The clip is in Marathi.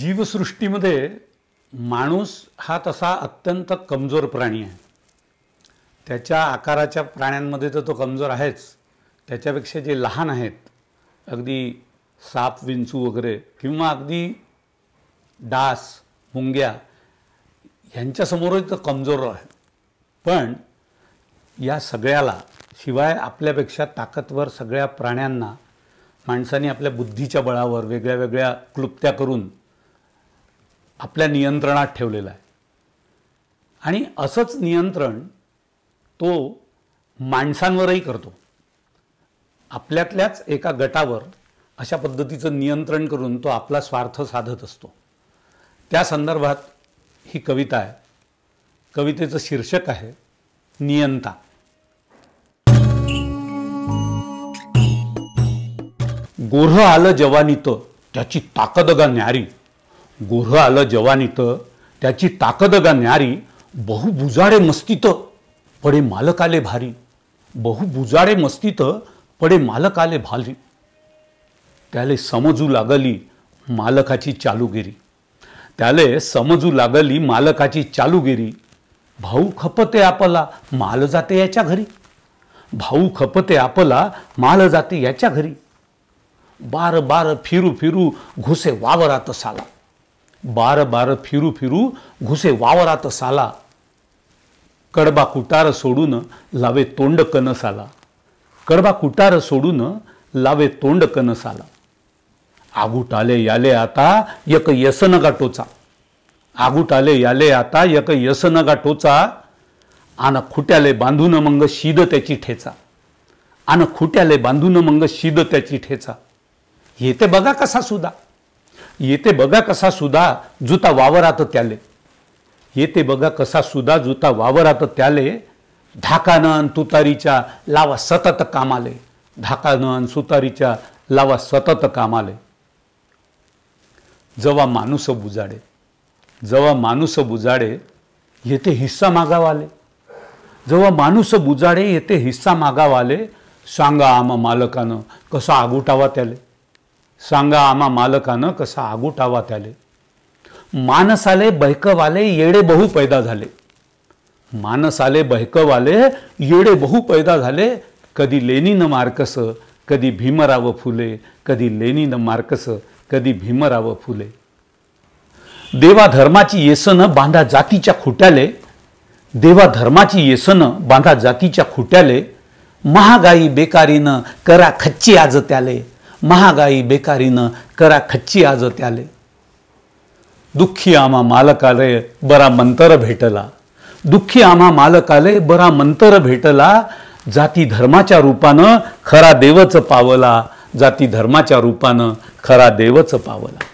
जीवसृष्टीमध्ये माणूस हा तसा अत्यंत कमजोर प्राणी आहे त्याच्या आकाराच्या प्राण्यांमध्ये तर तो कमजोर आहेच त्याच्यापेक्षा जे लहान आहेत अगदी साप विंचू वगैरे किंवा अगदी डास मुंग्या ह्यांच्यासमोरही तर कमजोर आहे पण या सगळ्याला शिवाय आपल्यापेक्षा ताकदवर सगळ्या प्राण्यांना माणसाने आपल्या बुद्धीच्या बळावर वेगळ्या वेगळ्या क्लुप्त्या करून आपल्या नियंत्रणात ठेवलेला आहे आणि असंच नियंत्रण तो माणसांवरही करतो आपल्यातल्याच एका गटावर अशा पद्धतीचं नियंत्रण करून तो आपला स्वार्थ साधत असतो त्या संदर्भात ही कविता आहे कवितेचं शीर्षक आहे नियंता गोरं आलं जवानीत त्याची ताकद गा न्यारी गोरं आलं जवानीत त्याची ताकद गा न्यारी बहुबुजाडे मस्तीत पडे मालकाले भारी बहुबुजाडे मस्तीत पडे मालकाले भारी त्याले समजू लागली मालकाची चालूगिरी त्याले समजू लागली मालकाची चालूगिरी भाऊ खपते आपला माल जाते याच्या घरी भाऊ खपते आपला माल जाते याच्या घरी बार बार फिरू फिरू घुसे वावरात साला बार बार फिरू फिरू घुसे वावरात साला कडबा कुटार सोडून लावे तोंड कनस आला कडबा कुटार सोडून लावे तोंड कनस आला आले याले आता यक यसन आगुट आले याले आता यक यसन टोचा आन खुट्याले बांधून मंग शीद त्याची ठेचा आन खुट्याले बांधून मंग शिद त्याची ठेचा येते बघा कसा सुद्धा येते बघा कसा सुधा जुता वावरात त्याले येते बघा कसा सुद्धा जुता वावरात त्याले धाकानन तुतारीच्या लावा सतत कामाले धाकानन सुतारीच्या लावा सतत कामाले जवा माणूस बुजाडे जवा माणूस बुजाडे येथे हिस्सा मागावाले जवा माणूस बुजाडे येथे हिस्सा मागावाले सांगा आम मालकानं कसा आगुटावा त्याले सांगा आमा मालकानं कसा आगुटावा त्याले मानसाले बहकवाले येडे बहु पैदा झाले मानसाले बहकवाले येडे बहु पैदा झाले कधी लेनीनं मार्कस कधी भीमराव फुले कधी लेनीनं मार्कस कधी भीमराव फुले देवा धर्माची येसनं बांधा जातीच्या खुट्याले देवा धर्माची येसनं बांधा जातीच्या खुट्याले महागाई बेकारीनं करा खच्ची आज त्याले महागाई बेकारीनं करा खच्ची आज त्याले दुःखी आमा मालकाले बरा मंतर भेटला दुःखी आमा मालकाले बरा मंतर भेटला जाती धर्माच्या रूपानं खरा देवच पावला जाती धर्माच्या रूपानं खरा देवच पावला